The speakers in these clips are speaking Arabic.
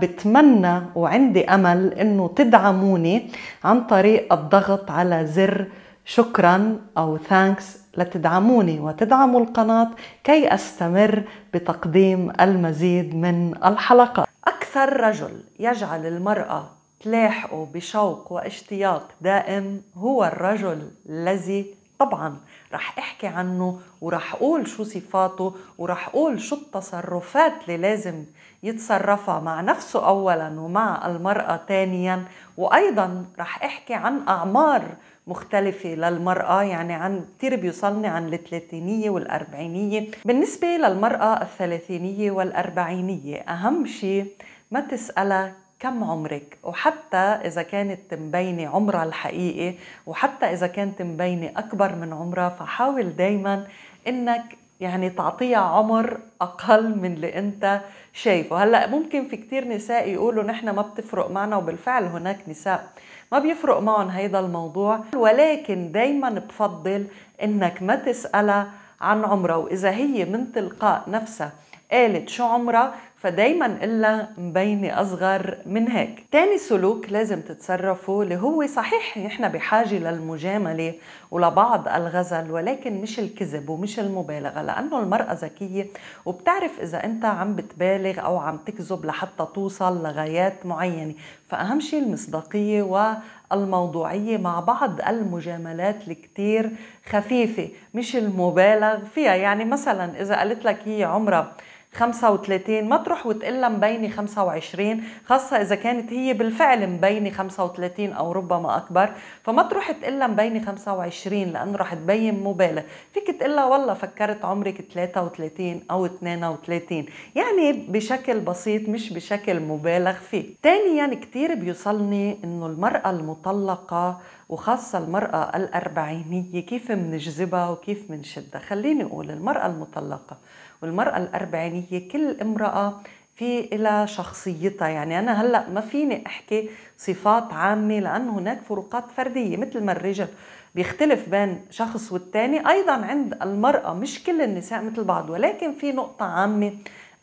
بتمنى وعندي امل انه تدعموني عن طريق الضغط على زر شكرا او ثانكس لتدعموني وتدعموا القناه كي استمر بتقديم المزيد من الحلقات. اكثر رجل يجعل المراه تلاحقه بشوق واشتياق دائم هو الرجل الذي طبعا رح احكي عنه ورح اقول شو صفاته ورح اقول شو التصرفات اللي لازم يتصرفها مع نفسه اولا ومع المرأة ثانيا وايضا رح احكي عن اعمار مختلفة للمرأة يعني عن كتير بيوصلني عن الثلاثينية والأربعينية بالنسبة للمرأة الثلاثينية والأربعينية أهم شيء ما تسألها كم عمرك وحتى إذا كانت مبينة عمرها الحقيقي وحتى إذا كانت مبينة أكبر من عمرها فحاول دايما إنك يعني تعطيها عمر أقل من اللي أنت شايفه هلأ ممكن في كتير نساء يقولوا نحن ما بتفرق معنا وبالفعل هناك نساء ما بيفرق معهم هيدا الموضوع ولكن دايما بفضل إنك ما تسألها عن عمرها وإذا هي من تلقاء نفسها قالت شو عمرها فدايما إلا مبينة أصغر من هيك تاني سلوك لازم تتصرفوا اللي هو صحيح نحن بحاجة للمجاملة ولبعض الغزل ولكن مش الكذب ومش المبالغة لأنه المرأة ذكية وبتعرف إذا أنت عم بتبالغ أو عم تكذب لحتى توصل لغايات معينة فأهم شيء المصداقية و الموضوعية مع بعض المجاملات الكتير خفيفة مش المبالغ فيها يعني مثلا إذا قالت لك هي عمرها 35 ما تروح وتقلها مبينه 25 خاصه اذا كانت هي بالفعل مبينه 35 او ربما اكبر فما تروح تقلها مبينه 25 لانه رح تبين مبالغ فيك تقلها والله فكرت عمرك 33 او 32 يعني بشكل بسيط مش بشكل مبالغ فيه ثانيا يعني كثير بيوصلني انه المراه المطلقه وخاصة المرأة الأربعينية كيف منجذبها وكيف منشدها خليني أقول المرأة المطلقة والمرأة الأربعينية كل امرأة في إلى شخصيتها يعني أنا هلأ ما فيني أحكي صفات عامة لأن هناك فروقات فردية مثل ما الرجل بيختلف بين شخص والتاني أيضا عند المرأة مش كل النساء مثل بعض ولكن في نقطة عامة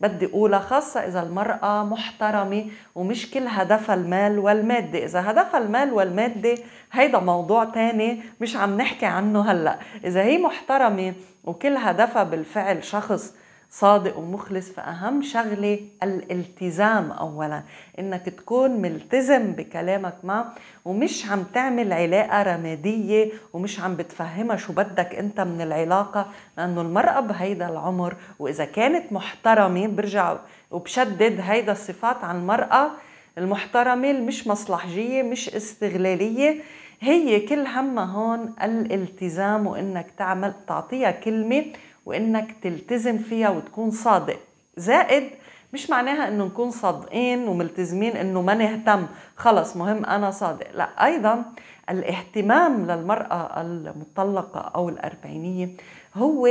بدي أقولها خاصة إذا المرأة محترمة ومش كل هدفها المال والمادة إذا هدفها المال والمادة هيدا موضوع تاني مش عم نحكي عنه هلأ إذا هي محترمة وكل هدفها بالفعل شخص صادق ومخلص فأهم شغلة الالتزام أولا إنك تكون ملتزم بكلامك معه ومش عم تعمل علاقة رمادية ومش عم بتفهمها شو بدك أنت من العلاقة لأنه المرأة بهيدا العمر وإذا كانت محترمة برجع وبشدد هيدا الصفات عن المرأة المحترمة مش مصلحجية مش استغلالية هي كل همها هون الالتزام وانك تعمل تعطيها كلمة وانك تلتزم فيها وتكون صادق زائد مش معناها انه نكون صادقين وملتزمين انه ما نهتم خلص مهم انا صادق لا ايضا الاهتمام للمرأة المطلقة او الاربعينية هو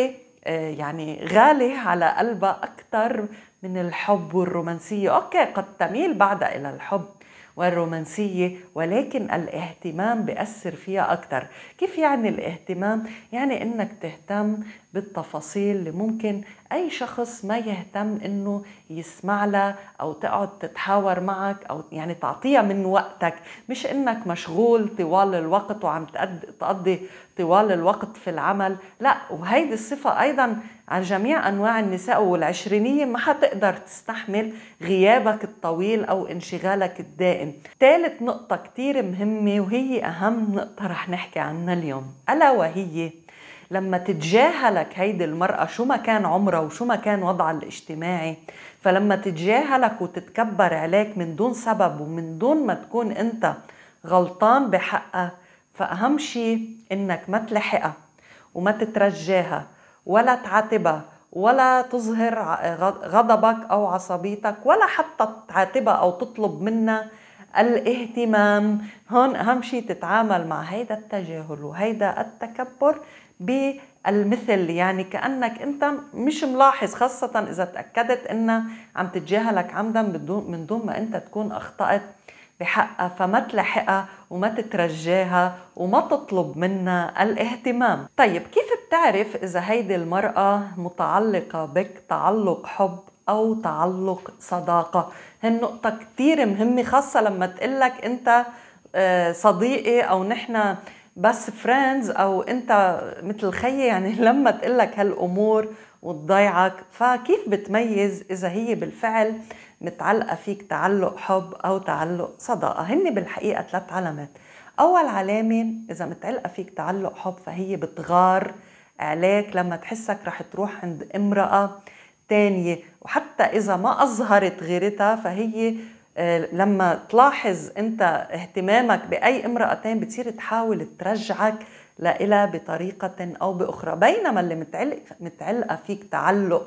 آه، يعني غالي على قلبها أكثر من الحب والرومانسية أوكي قد تميل بعدها إلى الحب والرومانسية ولكن الاهتمام بأثر فيها أكثر كيف يعني الاهتمام؟ يعني أنك تهتم بالتفاصيل اللي ممكن أي شخص ما يهتم أنه يسمع لها أو تقعد تتحاور معك أو يعني تعطيها من وقتك مش أنك مشغول طوال الوقت وعم تقضي طوال الوقت في العمل لا وهيدي الصفة أيضا عن جميع أنواع النساء والعشرينية ما حتقدر تستحمل غيابك الطويل أو انشغالك الدائم ثالث نقطة كتير مهمة وهي أهم نقطة رح نحكي عنها اليوم ألا وهي لما تتجاهلك هيدي المرأة شو ما كان عمرها وشو ما كان وضعها الاجتماعي فلما تتجاهلك وتتكبر عليك من دون سبب ومن دون ما تكون أنت غلطان بحقها فأهم شيء إنك ما تلحقها وما تترجاها ولا تعاتبها ولا تظهر غضبك أو عصبيتك ولا حتى تعاتبها أو تطلب منها الاهتمام هون أهم شيء تتعامل مع هيدا التجاهل وهيدا التكبر بالمثل يعني كأنك أنت مش ملاحظ خاصة إذا تأكدت أنها عم تتجاهلك عمدا من دون ما أنت تكون أخطأت بحقها فما تلحقها وما تترجاها وما تطلب منها الاهتمام طيب كيف بتعرف إذا هيدي المرأة متعلقة بك تعلق حب أو تعلق صداقة هالنقطة كتير مهمة خاصة لما تقلك أنت آه، صديقي أو نحن بس فريندز او انت مثل خيي يعني لما تقول لك هالامور وتضيعك فكيف بتميز اذا هي بالفعل متعلقه فيك تعلق حب او تعلق صداقه هن بالحقيقه ثلاث علامات اول علامه اذا متعلقه فيك تعلق حب فهي بتغار عليك لما تحسك رح تروح عند امراه تانية وحتى إذا ما أظهرت غيرتها فهي آه، لما تلاحظ انت اهتمامك باي امراه تاني بتصير تحاول ترجعك لإلها بطريقة أو بأخرى بينما اللي متعلق متعلقة فيك تعلق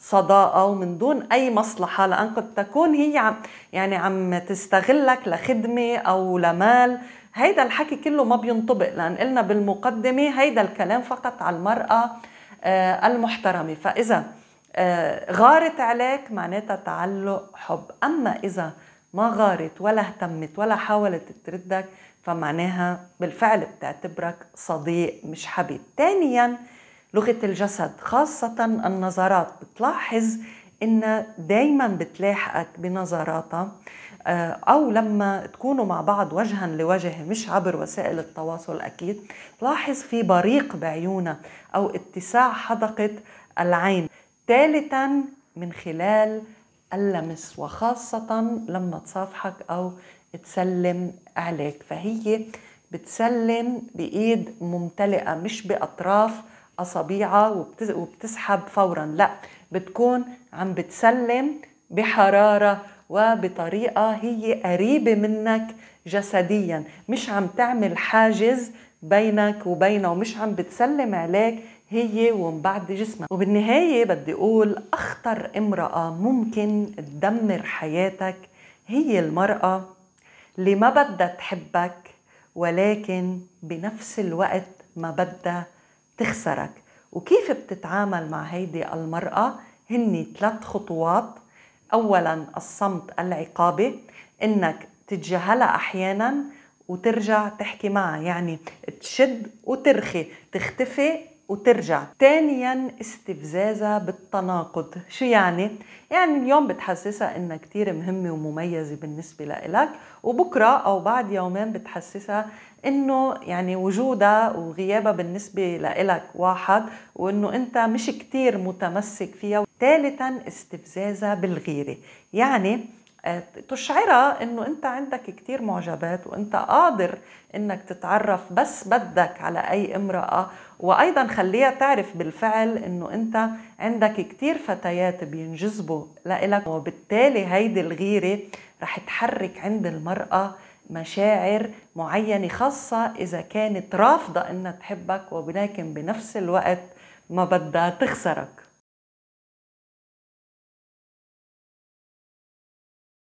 صداقة ومن دون أي مصلحة لأن قد تكون هي عم يعني عم تستغلك لخدمة أو لمال هيدا الحكي كله ما بينطبق لأن قلنا بالمقدمة هيدا الكلام فقط على المرأة آه، المحترمة فإذا آه، غارت عليك معناتها تعلق حب أما إذا ما غارت ولا اهتمت ولا حاولت تردك فمعناها بالفعل بتعتبرك صديق مش حبيب ثانيا لغة الجسد خاصة النظرات بتلاحظ إنها دايما بتلاحقك بنظراتها آه، أو لما تكونوا مع بعض وجها لوجه مش عبر وسائل التواصل أكيد تلاحظ في بريق بعيونها أو اتساع حدقة العين ثالثا من خلال اللمس وخاصة لما تصافحك أو تسلم عليك فهي بتسلم بإيد ممتلئة مش بأطراف أصابيعها وبتسحب فورا لا بتكون عم بتسلم بحرارة وبطريقة هي قريبة منك جسديا مش عم تعمل حاجز بينك وبينه ومش عم بتسلم عليك هي ومن بعد جسمها وبالنهاية بدي أقول أخطر امرأة ممكن تدمر حياتك هي المرأة اللي ما بدها تحبك ولكن بنفس الوقت ما بدها تخسرك وكيف بتتعامل مع هيدي المرأة هن ثلاث خطوات أولا الصمت العقابي إنك تتجاهلها أحيانا وترجع تحكي معها يعني تشد وترخي تختفي وترجع ثانيا استفزازها بالتناقض شو يعني؟ يعني اليوم بتحسسها انها كتير مهمة ومميزة بالنسبة لإلك وبكرة او بعد يومين بتحسسها انه يعني وجودها وغيابها بالنسبة لإلك واحد وانه انت مش كتير متمسك فيها ثالثا استفزازها بالغيرة يعني آه، تشعرها انه انت عندك كتير معجبات وانت قادر انك تتعرف بس بدك على اي امرأة وايضا خليها تعرف بالفعل انه انت عندك كتير فتيات بينجذبوا لإلك وبالتالي هيدي الغيرة رح تحرك عند المرأة مشاعر معينة خاصة إذا كانت رافضة إنها تحبك ولكن بنفس الوقت ما بدها تخسرك